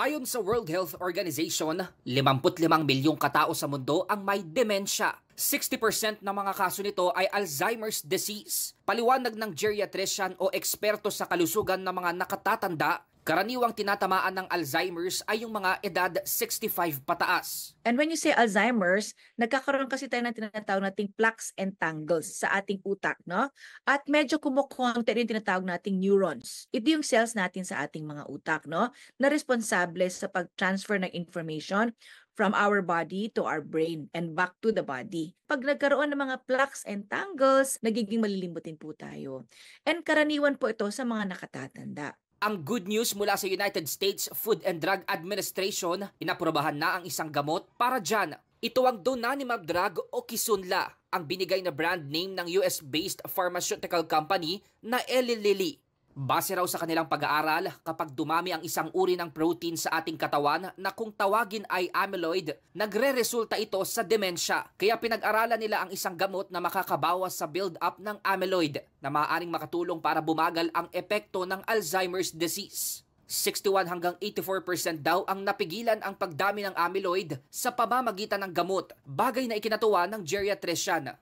Ayon sa World Health Organization, 55 milyong katao sa mundo ang may demensya. 60% ng mga kaso nito ay Alzheimer's disease. Paliwanag ng geriatrician o eksperto sa kalusugan ng mga nakatatanda Karaniwang tinatamaan ng Alzheimer's ay yung mga edad 65 pataas. And when you say Alzheimer's, nagkakaroon kasi tayo ng tinatawag nating plaques and tangles sa ating utak, no? At medyo kumukonte rin tinatawag nating neurons. Ito yung cells natin sa ating mga utak, no? Na responsable sa pag-transfer ng information from our body to our brain and back to the body. Pag nagkaroon ng mga plaques and tangles, nagiging malilimutin po tayo. And karaniwan po ito sa mga nakatatanda. Ang good news mula sa United States Food and Drug Administration, inaprobahan na ang isang gamot para dyan. Ito ang Donanimab drug o Kisunla, ang binigay na brand name ng US-based pharmaceutical company na Eli Lilly. Base raw sa kanilang pag-aaral, kapag dumami ang isang uri ng protein sa ating katawan na kung tawagin ay amyloid, nagre-resulta ito sa demensya. Kaya pinag-aralan nila ang isang gamot na makakabawas sa build-up ng amyloid na maaaring makatulong para bumagal ang epekto ng Alzheimer's disease. 61 hanggang 84% daw ang napigilan ang pagdami ng amyloid sa pamamagitan ng gamot, bagay na ikinatuwa ng geriatrician.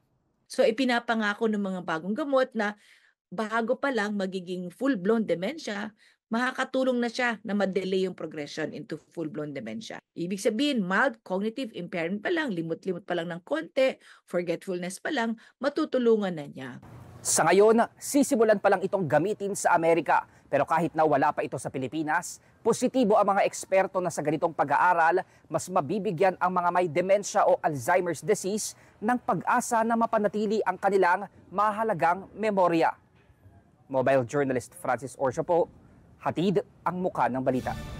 So ipinapangako ng mga bagong gamot na bago pa lang magiging full-blown dementia, makakatulong na siya na madelay yung progression into full-blown dementia. Ibig sabihin, mild cognitive impairment pa lang, limot-limot pa lang ng konti, forgetfulness pa lang, matutulungan na niya. Sa ngayon, sisimulan pa lang itong gamitin sa Amerika. Pero kahit na wala pa ito sa Pilipinas, positibo ang mga eksperto na sa ganitong pag-aaral, mas mabibigyan ang mga may dementia o Alzheimer's disease ng pag-asa na mapanatili ang kanilang mahalagang memorya. Mobile journalist Francis Orsia po, hatid ang muka ng balita.